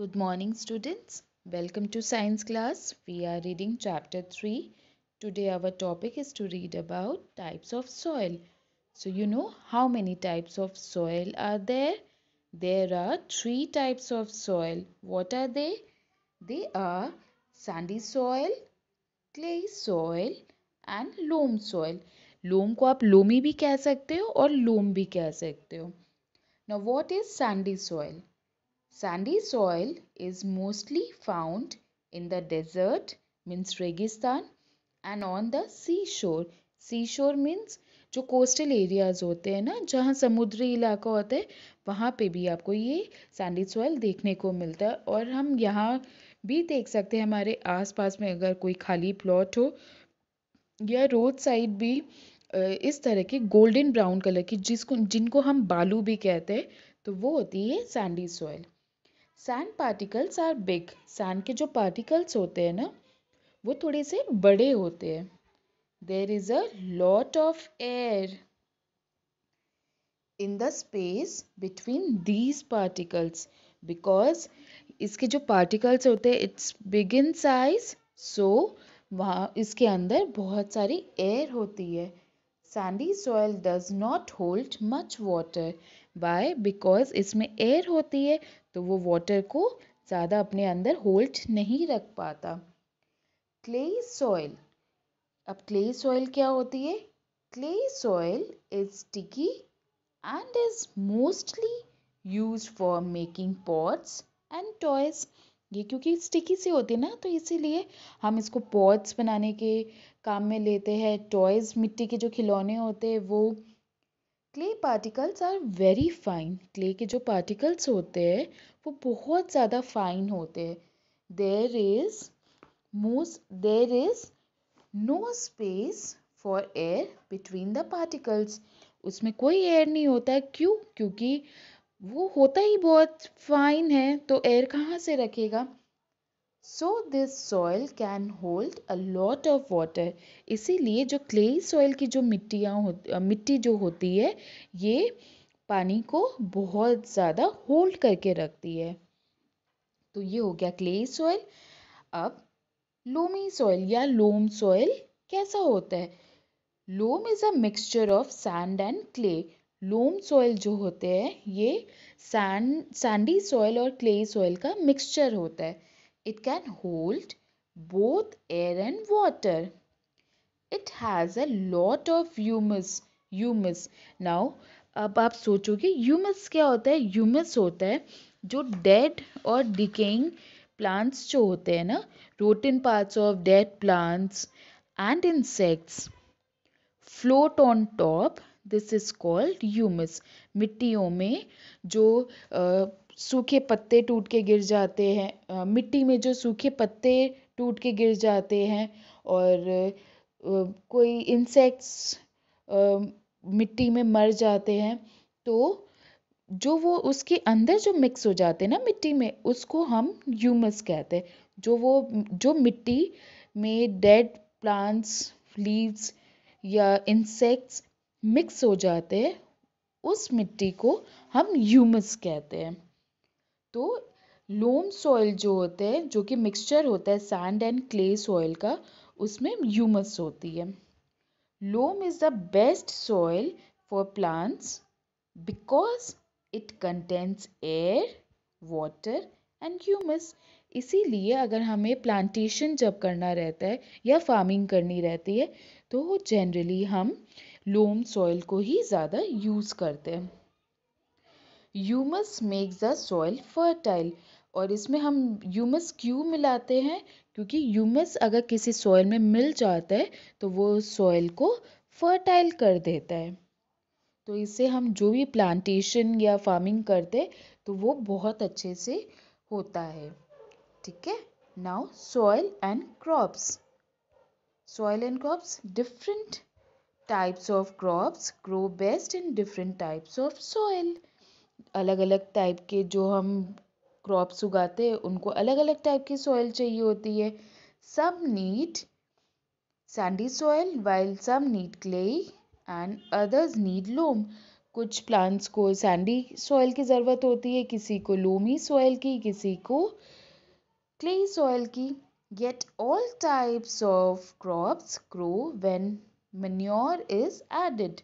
Good morning students. Welcome to science class. We are reading chapter 3. Today our topic is to read about types of soil. So you know how many types of soil are there? There are three types of soil. What are they? They are sandy soil, clay soil and loam soil. Loam ko आप loamy bhi kya सकते ho aur loam bhi kya सकते ho. Now, what is sandy soil? Sandy soil is mostly found in the desert means रेगिस्तान and on the seashore सी शोर means जो coastal areas होते हैं ना जहाँ समुद्री इलाका होता है वहाँ पे भी आपको ये सैंडी सॉइल देखने को मिलता है और हम यहाँ भी देख सकते हैं हमारे आसपास में अगर कोई खाली प्लॉट हो या रोड साइड भी इस तरह के गोल्डन ब्राउन कलर की जिसको जिनको हम बालू भी कहते हैं तो वो होती है sandy soil sand particles are big sand के जो पार्टिकल्स होते हैं ना वो थोड़े से बड़े होते हैं there is a lot of air in the space between these particles because इसके जो पार्टिकल्स होते हैं it's big in size so वहाँ इसके अंदर बहुत सारी एयर होती है sandy soil does not hold much water by because इसमें एयर होती है तो वो वाटर को ज़्यादा अपने अंदर होल्ड नहीं रख पाता क्ले सॉइल अब क्ले सॉइल क्या होती है clay soil is sticky and is mostly use for making pots and toys ये क्योंकि स्टिकी सी होती है ना तो इसीलिए हम इसको पॉट्स बनाने के काम में लेते हैं टॉयज़ मिट्टी के जो खिलौने होते हैं वो clay particles are very fine clay के जो पार्टिकल्स होते हैं वो बहुत ज़्यादा फाइन होते हैं there is most there is no space for air between the particles उसमें कोई एयर नहीं होता क्यों क्योंकि वो होता ही बहुत फाइन है तो एयर कहाँ से रखेगा so this soil can hold a lot of water इसीलिए जो क्ले सॉयल की जो मिट्टियाँ हो मिट्टी जो होती है ये पानी को बहुत ज़्यादा होल्ड करके रखती है तो ये हो गया क्ले सॉयल अब लोमी सॉयल या लोम सॉयल कैसा होता है loam is a mixture of sand and clay loam soil जो होते हैं ये सैंड सैंडी सॉयल और क्ले सॉयल का मिक्सचर होता है It can hold both air and water. It has a lot of humus. humus now अब आप सोचोगे ह्यूमस क्या होता है ह्यूमस होता है जो डेड और डिकेइंग प्लांट्स जो होते हैं ना rotten parts of dead plants and insects float on top this is called humus मिट्टियों में जो uh, सूखे पत्ते टूट के गिर जाते हैं मिट्टी में जो सूखे पत्ते टूट के गिर जाते हैं और कोई इंसेक्ट्स मिट्टी में मर जाते हैं तो जो वो उसके अंदर जो मिक्स हो जाते हैं ना मिट्टी में उसको हम ह्यूमस कहते हैं जो वो जो मिट्टी में डेड प्लांट्स लीव्स या इंसेक्ट्स मिक्स हो जाते हैं उस मिट्टी को हम ह्यूमस कहते हैं तो लोम सॉइल जो होते हैं जो कि मिक्सचर होता है सैंड एंड क्ले सॉइल का उसमें ह्यूमस होती है loam is the best soil for plants because it contents air water and humus इसीलिए अगर हमें प्लांटेशन जब करना रहता है या फार्मिंग करनी रहती है तो जनरली हम लोम सॉइल को ही ज़्यादा यूज़ करते हैं humus makes the soil fertile और इसमें हम यूमस क्यों मिलाते हैं क्योंकि यूमस अगर किसी सॉइल में मिल जाता है तो वो सॉइल को फर्टाइल कर देता है तो इससे हम जो भी प्लांटेशन या फार्मिंग करते तो वो बहुत अच्छे से होता है ठीक है now soil and crops soil and crops different types of crops grow best in different types of soil अलग अलग टाइप के जो हम क्रॉप्स उगाते हैं उनको अलग अलग टाइप की सॉइल चाहिए होती है some need sandy soil while some need clay and others need loam कुछ प्लांट्स को सैंडी सॉइल की ज़रूरत होती है किसी को लोमी सॉइल की किसी को क्ले सॉइल की get all types of crops grow when manure is added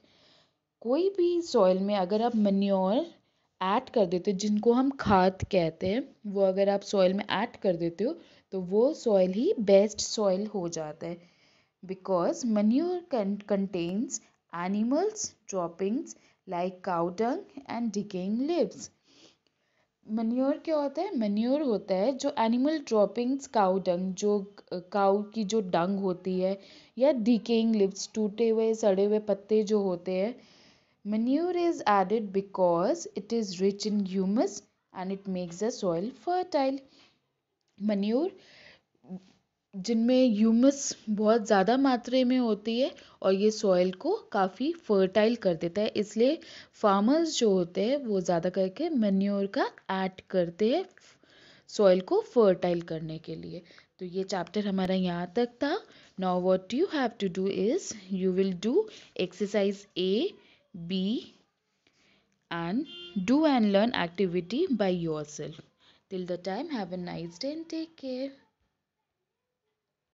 कोई भी सॉइल में अगर आप मन्योर ऐड कर देते हो जिनको हम खाद कहते हैं वो अगर आप सॉइल में ऐड कर देते हो तो वो सॉइल ही बेस्ट सॉइल हो जाता है because can contains animals droppings like cow dung and decaying leaves manure क्या होता है मन्योर होता है जो एनिमल ड्रॉपिंग्स काउ डंग जो काउ की जो डंग होती है या डिकेइंग लिप्स टूटे हुए सड़े हुए पत्ते जो होते हैं Manure is added because it is rich in humus and it makes the soil fertile. Manure जिनमें ह्यूमस बहुत ज़्यादा मात्रा में होती है और ये सॉइल को काफ़ी फर्टाइल कर देता है इसलिए फार्मर्स जो होते हैं वो ज़्यादा करके मेन्योर का ऐड करते हैं सॉइल को फर्टाइल करने के लिए तो ये चैप्टर हमारा यहाँ तक था now what you have to do is you will do exercise A B and do and learn activity by yourself. Till the time, have a nice day and take care.